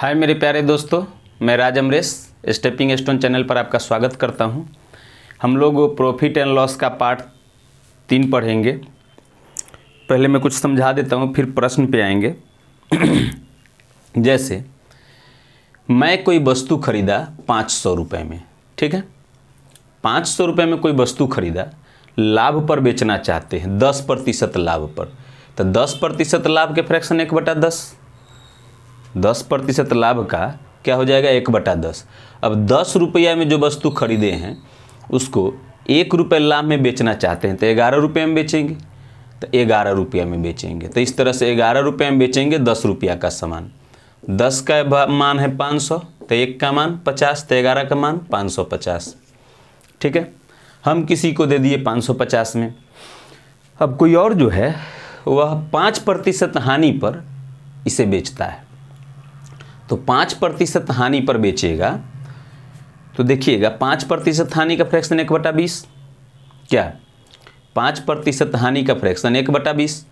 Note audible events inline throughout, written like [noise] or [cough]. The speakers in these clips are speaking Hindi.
हाय मेरे प्यारे दोस्तों मैं Raj Amresh stepping stone channel पर आपका स्वागत करता हूं हम लोग प्रॉफिट एंड लॉस का पार्ट तीन पढ़ेंगे पहले मैं कुछ समझा देता हूं फिर प्रश्न पे आएंगे [clears throat] जैसे मैं कोई वस्तु खरीदा पाँच सौ रुपये में ठीक है पाँच सौ रुपये में कोई वस्तु खरीदा लाभ पर बेचना चाहते हैं दस प्रतिशत लाभ पर तो दस प्रतिशत लाभ के फ्रैक्शन एक बटा दस दस प्रतिशत लाभ का क्या हो जाएगा एक बटा दस अब दस रुपया में जो वस्तु खरीदे हैं उसको एक रुपये लाभ में बेचना चाहते हैं तो ग्यारह रुपये में बेचेंगे तो ग्यारह रुपया में बेचेंगे तो इस तरह से ग्यारह रुपये में बेचेंगे दस रुपया का सामान दस का मान है पाँच सौ तो एक का मान पचास तो ग्यारह का मान पाँच सौ पचास ठीक है हम किसी को दे दिए पाँच सौ पचास में अब कोई और जो है वह पाँच प्रतिशत हानि पर इसे बेचता है तो पाँच प्रतिशत हानि पर बेचेगा तो देखिएगा पाँच प्रतिशत हानि का फ्रैक्शन एक बटा बीस क्या पाँच प्रतिशत हानि का फ्रैक्शन एक बटा बीस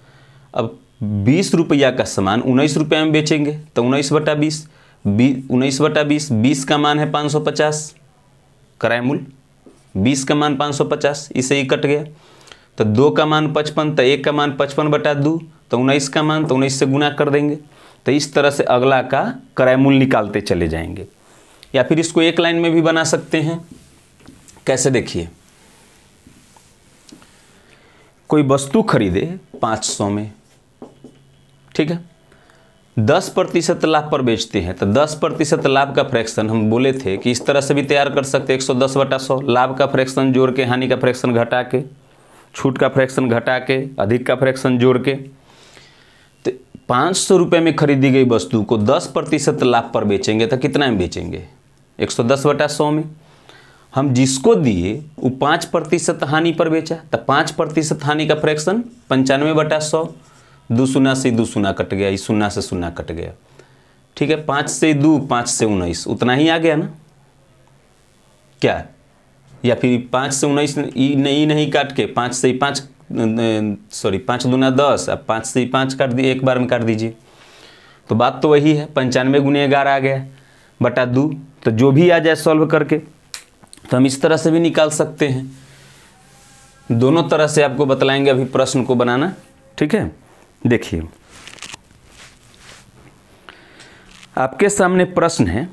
अब बीस रुपया का सामान उन्नीस रुपये में बेचेंगे तो उन्नीस बटा बीस उन्नीस बटा बीस बीस का मान है पाँच सौ पचास कराए मूल बीस का मान पाँच सौ पचास इसे ही कट गया तो दो का मान पचपन तो एक का मान पचपन बटा दो तो उन्नीस का मान तो उन्नीस से गुना कर देंगे तो इस तरह से अगला का क्रय निकालते चले जाएंगे या फिर इसको एक लाइन में भी बना सकते हैं कैसे देखिए कोई वस्तु खरीदे 500 में ठीक है 10 प्रतिशत लाभ पर बेचते हैं तो 10 प्रतिशत लाभ का फ्रैक्शन हम बोले थे कि इस तरह से भी तैयार कर सकते एक सौ दस बटा सौ लाभ का फ्रैक्शन जोड़ के हानि का फ्रैक्शन घटा के छूट का फ्रैक्शन घटा के अधिक का फ्रैक्शन जोड़ के पाँच सौ रुपये में खरीदी गई वस्तु को दस प्रतिशत लाभ पर बेचेंगे तो कितना में बेचेंगे एक सौ दस बटा सौ में हम जिसको दिए वो पाँच प्रतिशत हानि पर बेचा तो पाँच प्रतिशत हानि का फ्रैक्शन पंचानवे बटा सौ दो सुना से दो सुना कट गया इस सुना से सुना कट गया ठीक है पाँच से दो पाँच से उन्नीस उतना ही आ गया ना क्या या फिर पाँच से उन्नीस नहीं नहीं काट के पाँच से पाँच सॉरी पाँच दुना दस अब पाँच से पाँच काट दिए एक बार में काट दीजिए तो बात तो वही है पंचानवे गुने ग्यारह आ गया बटा दो तो जो भी आ जाए सॉल्व करके तो हम इस तरह से भी निकाल सकते हैं दोनों तरह से आपको बतलाएंगे अभी प्रश्न को बनाना ठीक है देखिए आपके सामने प्रश्न है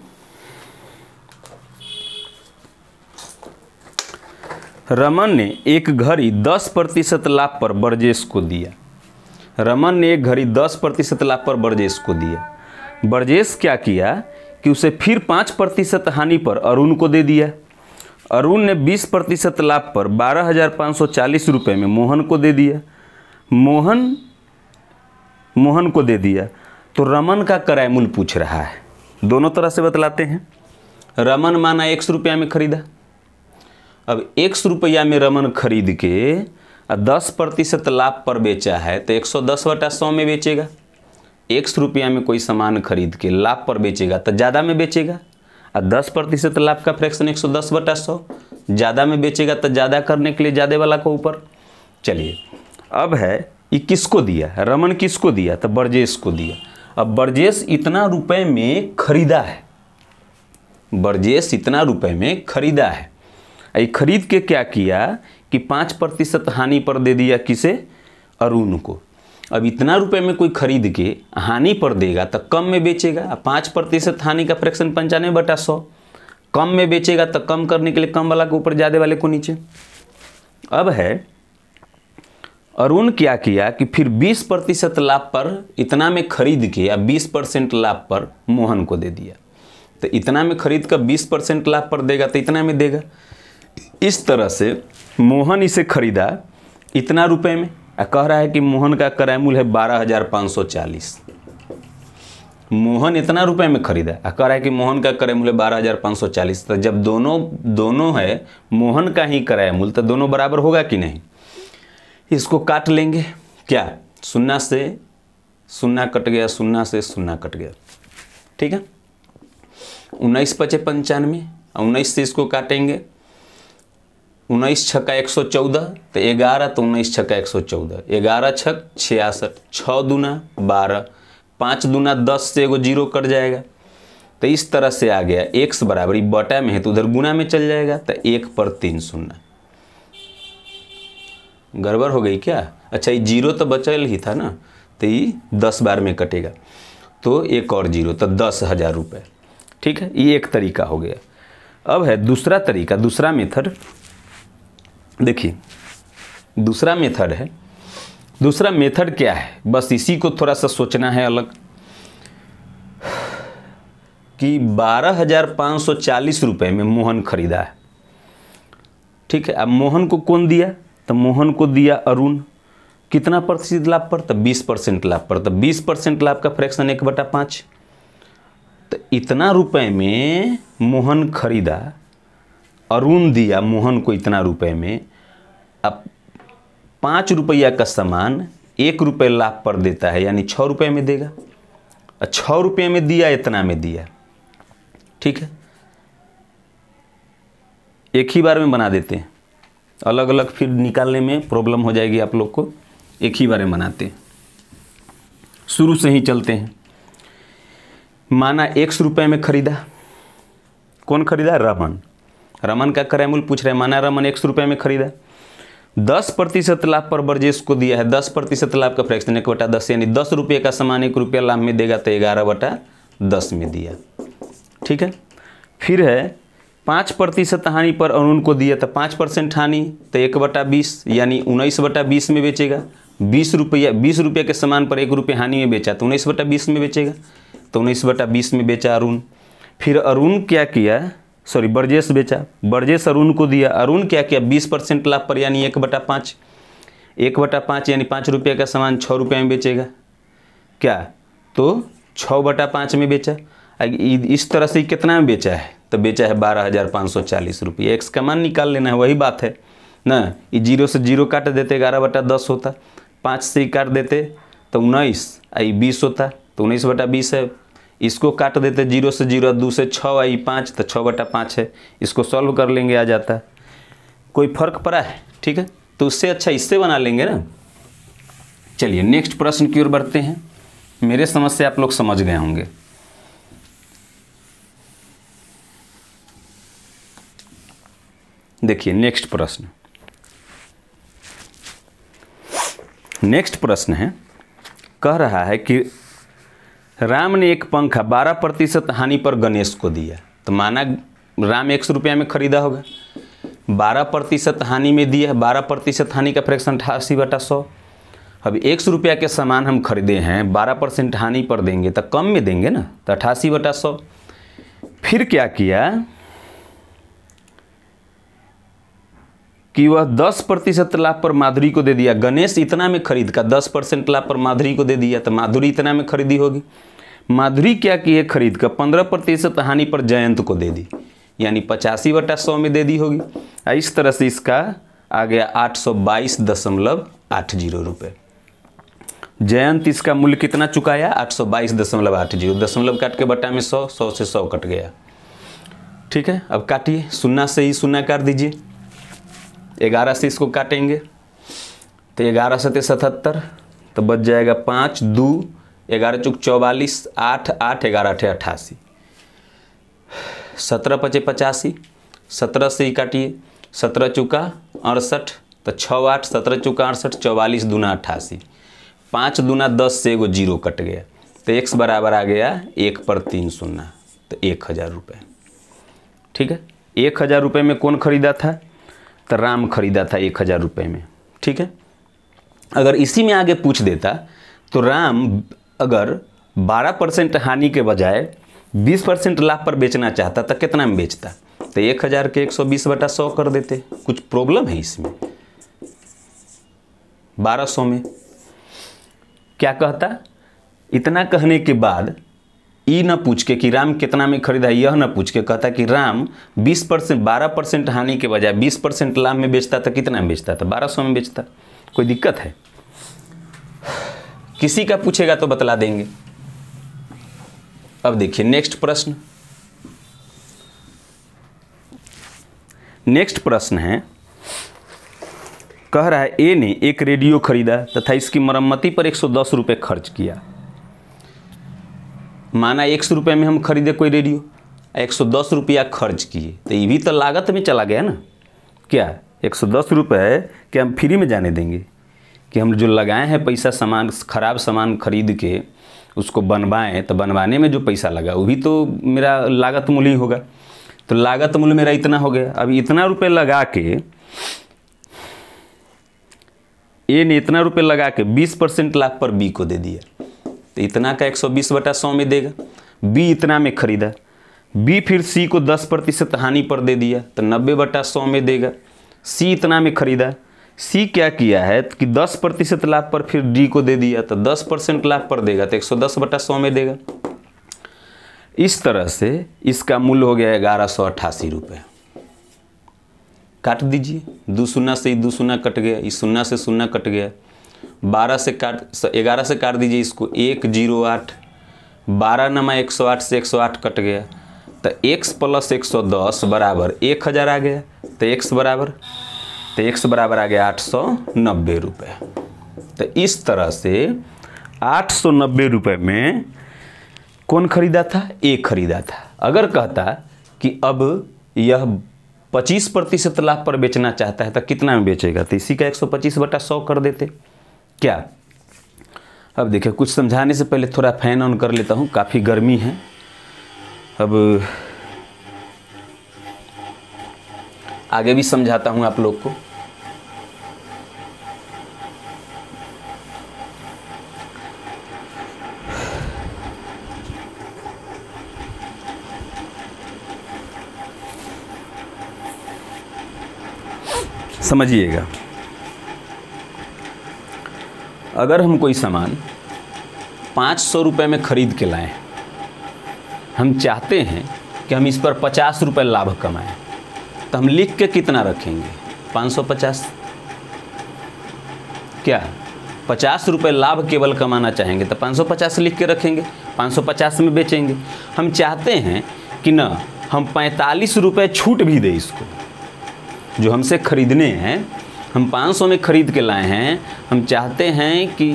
रमन ने एक घड़ी दस प्रतिशत लाभ पर बर्जेश को दिया रमन ने एक घड़ी दस प्रतिशत लाभ पर बर्जेश को दिया बर्जेश क्या किया कि उसे फिर पाँच प्रतिशत हानि पर अरुण को दे दिया अरुण ने 20 प्रतिशत लाभ पर बारह हजार पाँच सौ चालीस रुपये में मोहन को दे दिया मोहन मोहन को दे दिया तो रमन का कराय मूल्य पूछ रहा है दोनों तरह से बतलाते हैं रमन माना एक सौ रुपया में खरीदा अब एक सौ रुपया में रमन खरीद के दस प्रतिशत लाभ पर बेचा है तो एक सौ दस बटा सौ में बेचेगा एक सौ रुपया में कोई सामान खरीद के लाभ पर बेचेगा तो ज़्यादा में बेचेगा और दस प्रतिशत लाभ का फ्रैक्शन एक सौ दस बटा सौ ज़्यादा में बेचेगा तो ज़्यादा करने के लिए ज़्यादा वाला को ऊपर चलिए अब है ये किसको दिया रमन किसको दिया तो बर्जेश को दिया अब बर्जेस इतना रुपये में खरीदा है बर्जेश इतना रुपये में खरीदा है ये खरीद के क्या किया कि पाँच प्रतिशत हानि पर दे दिया किसे अरुण को अब इतना रुपए में कोई खरीद के हानि पर देगा तो कम में बेचेगा पाँच प्रतिशत हानि का फ्रैक्शन पंचानवे बटा सौ कम में बेचेगा तो कम करने के लिए कम वाला के ऊपर ज़्यादा वाले को नीचे अब है अरुण क्या किया कि फिर 20 प्रतिशत लाभ पर इतना में खरीद के या 20 परसेंट लाभ पर मोहन को दे दिया तो इतना में खरीद कर 20 परसेंट लाभ पर देगा तो इतना में देगा इस तरह से मोहन इसे खरीदा इतना रुपए में कह रहा है कि मोहन का क्रय मूल्य है बारह हज़ार पाँच सौ चालीस मोहन इतना रुपए में खरीदा और कह रहा है कि मोहन का क्रय मूल्य बारह हज़ार पाँच सौ चालीस तो जब दोनों दोनों है मोहन का ही क्रय मूल्य तो दोनों बराबर होगा कि नहीं इसको काट लेंगे क्या सुन्ना से सुन्ना कट गया सुन्ना से सुन्ना कट गया ठीक है उन्नीस पचे पंचानवे उन्नीस से इसको काटेंगे उन्नीस छक्का एक सौ चौदह तो ग्यारह तो उन्नीस छक्का एक सौ चौदह ग्यारह छक छियासठ छः दूना बारह पाँच दूना दस से एगो जीरो कट जाएगा तो इस तरह से आ गया एक बराबरी बटा में है तो उधर गुना में चल जाएगा तो एक पर तीन शून्य गड़बड़ हो गई क्या अच्छा ये जीरो तो बचल ही था ना तो ये दस बार में कटेगा तो एक और जीरो तो दस हज़ार रुपये ठीक है ये एक तरीका हो गया अब है दूसरा तरीका दूसरा मेथड देखिए दूसरा मेथड है दूसरा मेथड क्या है बस इसी को थोड़ा सा सोचना है अलग कि बारह हज़ार पाँच सौ चालीस रुपये में मोहन खरीदा है ठीक है अब मोहन को कौन दिया तो मोहन को दिया अरुण कितना प्रतिशत लाभ पर तो बीस परसेंट लाभ पर तो बीस परसेंट लाभ का फ्रैक्शन एक बटा पाँच तो इतना रुपए में मोहन खरीदा अरुण दिया मोहन को इतना रुपए में अब पाँच रुपया का सामान एक रुपये लाभ पर देता है यानी छः रुपये में देगा और छः रुपये में दिया इतना में दिया ठीक है एक ही बार में बना देते हैं अलग अलग फिर निकालने में प्रॉब्लम हो जाएगी आप लोग को एक ही बार में बनाते हैं शुरू से ही चलते हैं माना एक सौ रुपये में खरीदा कौन खरीदा रमन रमन का क्रय मूल्य पूछ रहे माना रमन एक सौ रुपये में खरीदा दस प्रतिशत लाभ पर वर्जेश को दिया है दस प्रतिशत लाभ का फ्रैक्शन एक बटा दस यानी दस रुपये का सामान एक रुपया लाभ में देगा तो ग्यारह बटा दस में दिया ठीक है फिर है पाँच प्रतिशत हानि पर अरुण को दिया तो पाँच परसेंट हानि तो एक बटा बीस यानी उन्नीस बटा बीस में बेचेगा बीस रुपया बीस रुपये के सामान पर एक रुपये हानि में बेचा तो उन्नीस बटा बीस में बेचेगा तो उन्नीस बटा बीस में बेचा अरुण फिर अरुण क्या किया सॉरी बर्जेस बेचा बर्जेस अरुण को दिया अरुण क्या किया बीस परसेंट लाभ पर यानी एक बटा पाँच एक बटा पाँच यानी पाँच रुपये का सामान छः रुपये में बेचेगा क्या तो छः बटा पाँच में बेचा इस तरह से कितना में बेचा है तो बेचा है बारह हज़ार पाँच सौ चालीस रुपये एक्स का मान निकाल लेना है वही बात है ना ये जीरो से जीरो काट देते ग्यारह बटा दस होता पाँच से ही काट देते तो उन्नीस आई बीस होता तो उन्नीस बटा बीस है इसको काट देते जीरो से जीरो दो से छ आई पाँच तो छः बटा पाँच है इसको सॉल्व कर लेंगे आ जाता है कोई फर्क पड़ा है ठीक है तो उससे अच्छा इससे बना लेंगे ना चलिए नेक्स्ट प्रश्न की ओर बढ़ते हैं मेरे समझ से आप लोग समझ गए होंगे देखिए नेक्स्ट प्रश्न नेक्स्ट प्रश्न है कह रहा है कि राम ने एक पंखा बारह प्रतिशत हानि पर गणेश को दिया तो माना राम एक सौ रुपया में खरीदा होगा बारह प्रतिशत हानि में दिया बारह प्रतिशत हानि का फ्रैक्शन अठासी बटा सौ अब एक सौ रुपया के सामान हम खरीदे हैं बारह परसेंट हानि पर देंगे तो कम में देंगे ना तो अठासी बटा सौ फिर क्या किया कि वह दस प्रतिशत लाभ पर माधुरी को दे दिया गणेश इतना में खरीद का दस परसेंट लाभ पर माधुरी को दे दिया तो माधुरी इतना में खरीदी होगी माधुरी क्या की है खरीद कर पंद्रह प्रतिशत हानि पर जयंत को दे दी यानी पचासी बटा सौ में दे दी होगी और इस तरह से इसका आ गया आठ सौ बाईस दशमलव आठ जीरो रुपये जयंत इसका मूल्य कितना चुकाया आठ सौ बाईस दशमलव आठ जीरो दशमलव काट के बटा में सौ सौ से सौ कट गया ठीक है अब काटिए सुन्ना से ही सुन्ना काट दीजिए ग्यारह से इसको काटेंगे तो ग्यारह सत्य सतहत्तर तो बच जाएगा पाँच दो ग्यारह चुक चौवालीस आठ आठ ग्यारह अठे अट्ठासी सत्रह पचे पचासी सत्रह से ही काटिए सत्रह चुका अड़सठ तो छः आठ सत्रह चुका अड़सठ चौवालीस दूना अट्ठासी पाँच दूना दस से एगो जीरो कट गया तो एक्स बराबर आ गया एक पर तीन सुना तो एक हज़ार रुपये ठीक है एक हज़ार रुपये में कौन ख़रीदा था तो राम ख़रीदा था एक हज़ार रुपये में ठीक है अगर इसी में आगे पूछ देता तो राम अगर 12 परसेंट हानि के बजाय 20 परसेंट लाभ पर बेचना चाहता तो कितना में बेचता तो एक हज़ार के एक सौ बीस बटा सौ कर देते कुछ प्रॉब्लम है इसमें 1200 सौ में क्या कहता इतना कहने के बाद ई न पूछ के कि राम कितना में खरीदा यह न पूछ के कहता कि राम 20 परसेंट बारह परसेंट हानि के बजाय 20 परसेंट लाभ में बेचता तो कितना में बेचता था तो बारह सौ में बेचता कोई दिक्कत है किसी का पूछेगा तो बतला देंगे अब देखिए नेक्स्ट प्रश्न नेक्स्ट प्रश्न है कह रहा है ए ने एक रेडियो खरीदा तथा इसकी मरम्मती पर एक सौ दस रुपये खर्च किया माना एक सौ रुपये में हम खरीदे कोई रेडियो एक सौ दस रुपया खर्च किए तो ये भी तो लागत में चला गया ना क्या एक सौ दस रुपये क्या हम फ्री में जाने देंगे कि हम जो लगाए हैं पैसा सामान ख़राब सामान खरीद के उसको बनवाएँ तो बनवाने में जो पैसा लगा वो भी तो मेरा लागत मूल्य ही होगा तो लागत मूल्य मेरा इतना हो गया अब इतना रुपये लगा के ए ने इतना रुपये लगा के बीस परसेंट लाभ पर बी को दे दिया तो इतना का एक सौ बीस बटा सौ में देगा बी इतना में खरीदा बी फिर सी को दस प्रतिशत हानि पर दे दिया तो नब्बे बटा सौ में देगा सी इतना में खरीदा सी क्या किया है कि 10 प्रतिशत लाभ पर फिर डी को दे दिया तो 10 परसेंट लाभ पर देगा तो 110 सौ दस बटा सौ में देगा इस तरह से इसका मूल्य हो गया ग्यारह सौ अट्ठासी रुपये काट दीजिए दो शून्ना से दो शून्ना कट गया इस शून्ना से शून्ना कट गया बारह से काट ग्यारह से काट दीजिए इसको एक जीरो आठ बारह नमा एक सौ आठ से एक सौ आठ कट गया तो एक्स प्लस एक सौ दस बराबर एक हज़ार आ गया तो एक्स बराबर तो एक्स बराबर आ गया आठ सौ नब्बे रुपये तो इस तरह से आठ सौ नब्बे रुपये में कौन खरीदा था ए खरीदा था अगर कहता कि अब यह 25 प्रतिशत लाभ पर बेचना चाहता है तो कितना में बेचेगा तो इसी का एक सौ पच्चीस बटा सौ कर देते क्या अब देखिए कुछ समझाने से पहले थोड़ा फैन ऑन कर लेता हूँ काफ़ी गर्मी है अब आगे भी समझाता हूं आप लोग को समझिएगा अगर हम कोई सामान पाँच सौ रुपये में ख़रीद के लाएं हम चाहते हैं कि हम इस पर पचास रुपये लाभ कमाएं तो हम लिख के कितना रखेंगे 550 क्या पचास रुपये लाभ केवल कमाना चाहेंगे तो 550 लिख के रखेंगे 550 में बेचेंगे हम चाहते हैं कि ना हम पैंतालीस रुपये छूट भी दें इसको जो हमसे ख़रीदने हैं हम 500 में ख़रीद के लाए हैं हम चाहते हैं कि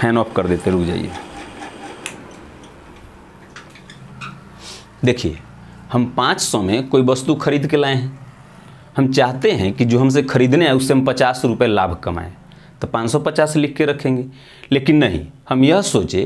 फैन ऑफ कर देते रुक जाइए देखिए हम पाँच सौ में कोई वस्तु खरीद के लाए हैं हम चाहते हैं कि जो हमसे खरीदने आए उससे हम पचास रुपये लाभ कमाएँ तो पाँच सौ पचास लिख के रखेंगे लेकिन नहीं हम यह सोचे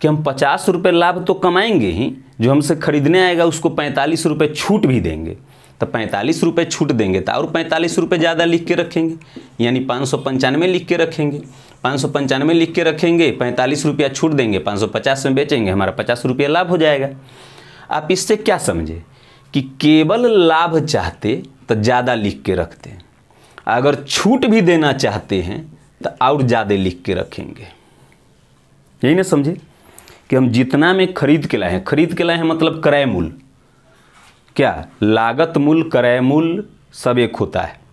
कि हम पचास रुपये लाभ तो कमाएंगे ही जो हमसे खरीदने आएगा उसको पैंतालीस रुपये छूट भी देंगे तो पैंतालीस रुपये छूट देंगे तो और पैंतालीस रुपये ज़्यादा लिख के रखेंगे यानी पाँच सौ पंचानवे लिख के रखेंगे पाँच सौ पंचानवे लिख के रखेंगे पैंतालीस रुपया छूट देंगे पाँच सौ पचास में बेचेंगे हमारा पचास रुपया लाभ हो जाएगा आप इससे क्या समझे कि केवल लाभ चाहते तो ज़्यादा लिख के रखते हैं अगर छूट भी देना चाहते हैं तो और ज़्यादा लिख के रखेंगे यही ना समझे कि हम जितना में खरीद के लाए हैं खरीद के लाए हैं मतलब क्रय मूल क्या लागत मूल क्रय मूल सब एक होता है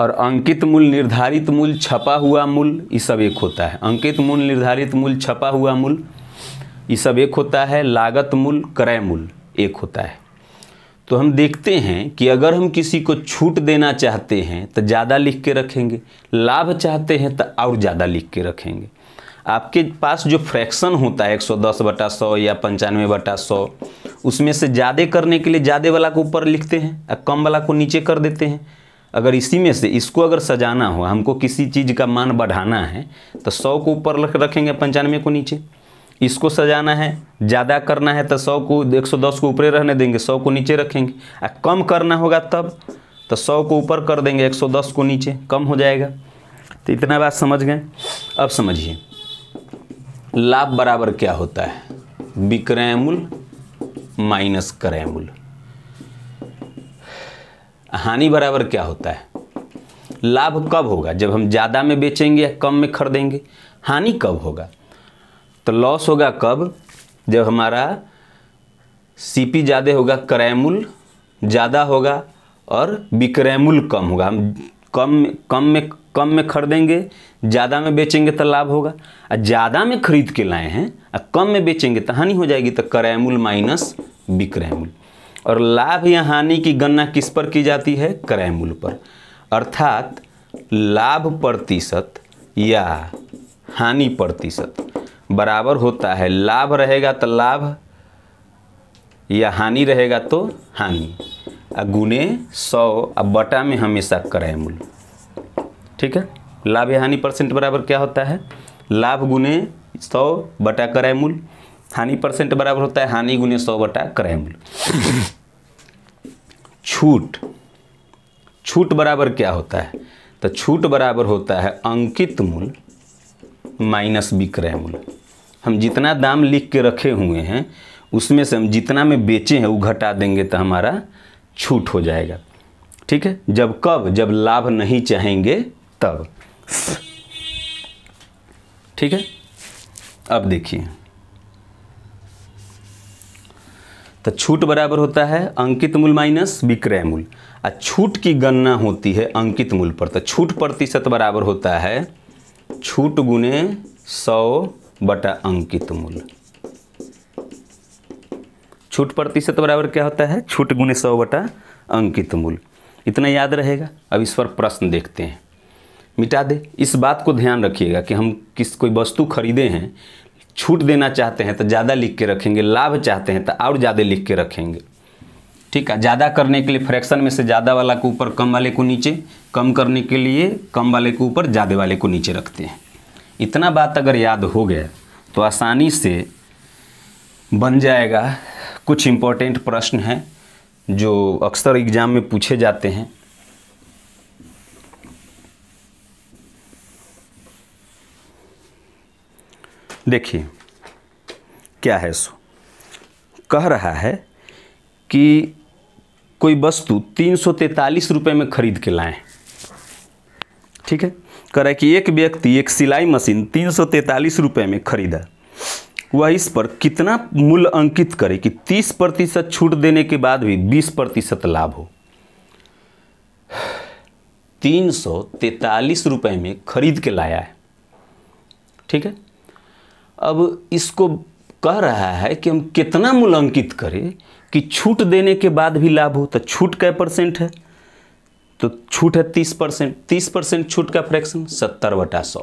और अंकित मूल निर्धारित मूल छपा हुआ मूल ये सब एक होता है अंकित मूल निर्धारित मूल छपा हुआ मूल ये सब एक होता है लागत मूल क्रय मूल एक होता है तो हम देखते हैं कि अगर हम किसी को छूट देना चाहते हैं तो ज़्यादा लिख के रखेंगे लाभ चाहते हैं तो और ज़्यादा लिख के रखेंगे आपके पास जो फ्रैक्शन होता है 110 बटा सौ या पंचानवे बटा सौ उसमें से ज़्यादा करने के लिए ज़्यादा वाला को ऊपर लिखते हैं और कम वाला को नीचे कर देते हैं अगर इसी में से इसको अगर सजाना हो हमको किसी चीज़ का मान बढ़ाना है तो सौ को ऊपर रखेंगे पंचानवे को नीचे इसको सजाना है ज़्यादा करना है तो सौ को एक सौ दस को ऊपरे रहने देंगे सौ को नीचे रखेंगे और कम करना होगा तब तो सौ को ऊपर कर देंगे एक सौ दस को नीचे कम हो जाएगा तो इतना बात समझ गए अब समझिए लाभ बराबर क्या होता है विक्रय मूल्य माइनस क्रय मूल्य हानि बराबर क्या होता है लाभ कब होगा जब हम ज़्यादा में बेचेंगे या कम में खरीदेंगे हानि कब होगा तो लॉस होगा कब जब हमारा सीपी ज़्यादा होगा क्रैमुल ज़्यादा होगा और विक्रैमुल कम होगा हम कम कम में कम में खरीदेंगे ज़्यादा में बेचेंगे तो लाभ होगा और ज़्यादा में खरीद के लाए हैं और कम में बेचेंगे तो हानि हो जाएगी तो क्रैमुल माइनस विक्रैमुल और लाभ या हानि की गणना किस पर की जाती है क्रैमुल पर अर्थात लाभ प्रतिशत या हानि प्रतिशत बराबर होता है लाभ रहेगा तो लाभ या हानि रहेगा तो हानि आ गुने सौ अब बटा में हमेशा करें मूल ठीक है लाभ या हानि परसेंट बराबर क्या होता है लाभ गुने सौ बटा करें मूल हानि परसेंट बराबर होता है हानि गुने सौ बटा करें मूल छूट छूट बराबर क्या होता है तो छूट बराबर होता है अंकित मूल माइनस विक्रय मूल्य हम जितना दाम लिख के रखे हुए हैं उसमें से हम जितना में बेचे हैं वो घटा देंगे तो हमारा छूट हो जाएगा ठीक है जब कब जब लाभ नहीं चाहेंगे तब ठीक है अब देखिए तो छूट बराबर होता है अंकित मूल माइनस विक्रय मूल आ छूट की गणना होती है अंकित मूल पर तो छूट प्रतिशत बराबर होता है छूट गुने सौ बटा अंकित मूल छूट प्रतिशत बराबर क्या होता है छूट गुने सौ बटा अंकित मूल इतना याद रहेगा अब इस पर प्रश्न देखते हैं मिटा दे इस बात को ध्यान रखिएगा कि हम किस कोई वस्तु खरीदे हैं छूट देना चाहते हैं तो ज़्यादा लिख के रखेंगे लाभ चाहते हैं तो और ज़्यादा लिख के रखेंगे ठीक है ज़्यादा करने के लिए फ्रैक्शन में से ज़्यादा वाला को ऊपर कम वाले को नीचे कम करने के लिए कम वाले को ऊपर ज़्यादा वाले को नीचे रखते हैं इतना बात अगर याद हो गया तो आसानी से बन जाएगा कुछ इम्पोर्टेंट प्रश्न हैं जो अक्सर एग्ज़ाम में पूछे जाते हैं देखिए क्या है सो कह रहा है कि कोई वस्तु तीन सौ तैतालीस रुपये में खरीद के लाएं ठीक है करे कि एक व्यक्ति एक सिलाई मशीन तीन सौ रुपये में खरीदा वह इस पर कितना मूल्य अंकित करे कि 30 प्रतिशत छूट देने के बाद भी 20 प्रतिशत लाभ हो तीन सौ तैतालीस रुपये में खरीद के लाया है ठीक है अब इसको कह रहा है कि हम कितना मूल्य अंकित करें कि छूट देने के बाद भी लाभ हो तो छूट कै परसेंट है तो छूट है तीस परसेंट तीस परसेंट छूट का फ्रैक्शन सत्तर बटा सौ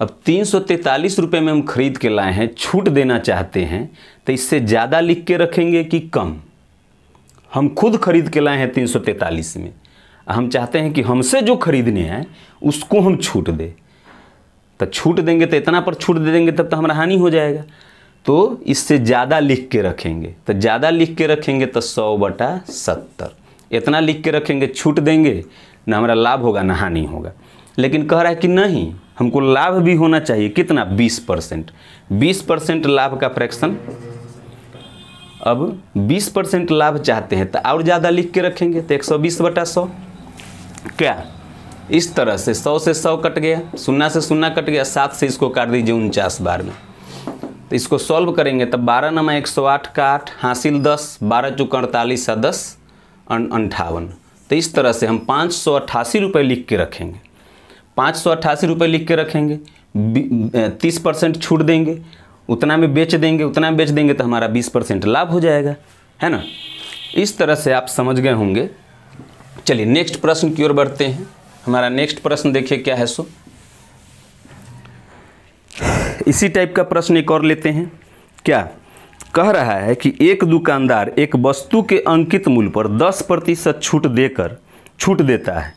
अब तीन सौ तैंतालीस रुपये में हम खरीद के लाए हैं छूट देना चाहते हैं तो इससे ज़्यादा लिख के रखेंगे कि कम हम खुद खरीद के लाए हैं तीन सौ तैंतालीस में हम चाहते हैं कि हमसे जो खरीदने हैं उसको हम छूट दें तो छूट देंगे तो इतना पर छूट दे देंगे तब तो हमारा हानि हो जाएगा तो इससे ज़्यादा लिख के रखेंगे तो ज़्यादा लिख के रखेंगे तो सौ बटा सत्तर इतना लिख के रखेंगे छूट देंगे ना हमारा लाभ होगा ना हानि होगा लेकिन कह रहा है कि नहीं हमको लाभ भी होना चाहिए कितना 20 परसेंट बीस परसेंट लाभ का फ्रैक्शन अब 20 परसेंट लाभ चाहते हैं तो और ज़्यादा लिख के रखेंगे तो एक सौ बीस बटा सौ क्या इस तरह से सौ से सौ कट गया सुन्ना से सुन्ना कट गया सात से इसको काट दीजिए उनचास बार में तो इसको सॉल्व करेंगे तो बारह नमा एक सौ आठ का आठ हासिल दस बारह चुका अड़तालीस दस अंठावन तो इस तरह से हम पाँच सौ अट्ठासी रुपये लिख के रखेंगे पाँच सौ अट्ठासी रुपये लिख के रखेंगे तीस परसेंट छूट देंगे उतना में बेच देंगे उतना में बेच देंगे तो हमारा बीस परसेंट लाभ हो जाएगा है ना इस तरह से आप समझ गए होंगे चलिए नेक्स्ट प्रश्न की ओर बढ़ते हैं हमारा नेक्स्ट प्रश्न देखिए क्या है सो इसी टाइप का प्रश्न एक और लेते हैं क्या कह रहा है कि एक दुकानदार एक वस्तु के अंकित मूल्य पर 10 प्रतिशत छूट देकर छूट देता है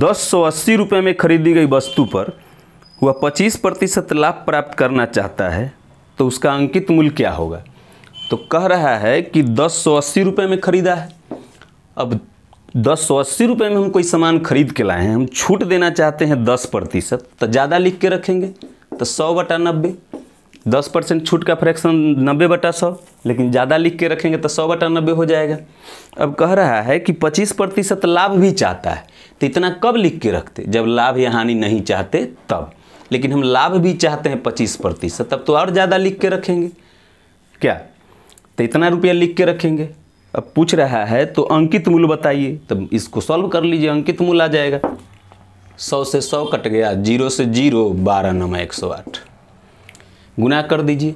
दस सौ अस्सी रुपये में खरीदी गई वस्तु पर वह 25 प्रतिशत लाभ प्राप्त करना चाहता है तो उसका अंकित मूल्य क्या होगा तो कह रहा है कि दस सौ अस्सी रुपये में ख़रीदा है अब दस सौ अस्सी रुपये में हम कोई सामान खरीद के लाए हैं हम छूट देना चाहते हैं दस प्रतिशत तो ज़्यादा लिख के रखेंगे तो सौ बटा नब्बे दस परसेंट छूट का फ्रैक्शन नब्बे बटा सौ लेकिन ज़्यादा लिख के रखेंगे तो सौ बटा नब्बे हो जाएगा अब कह रहा है कि पच्चीस प्रतिशत लाभ भी चाहता है तो इतना कब लिख के रखते जब लाभ या हानि नहीं चाहते तब लेकिन हम लाभ भी चाहते हैं पच्चीस प्रतिशत तब तो और ज़्यादा लिख के रखेंगे क्या तो इतना रुपया लिख के रखेंगे अब पूछ रहा है तो अंकित मूल बताइए तब इसको सॉल्व कर लीजिए अंकित मूल आ जाएगा सौ से सौ कट गया जीरो से जीरो बारह नमा एक सौ आठ गुना कर दीजिए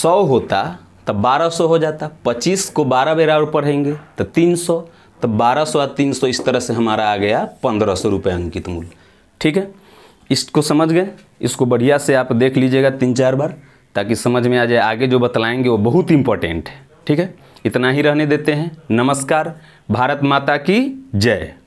सौ होता तब बारह सौ हो जाता पच्चीस को बारह बराबर पढ़ेंगे तो तीन सौ तो बारह सौ या तीन सौ इस तरह से हमारा आ गया पंद्रह सौ रुपये अंकित मूल्य ठीक है इसको समझ गए इसको बढ़िया से आप देख लीजिएगा तीन चार बार ताकि समझ में आ जाए आगे जो बतलाएंगे वो बहुत इंपॉर्टेंट है ठीक है इतना ही रहने देते हैं नमस्कार भारत माता की जय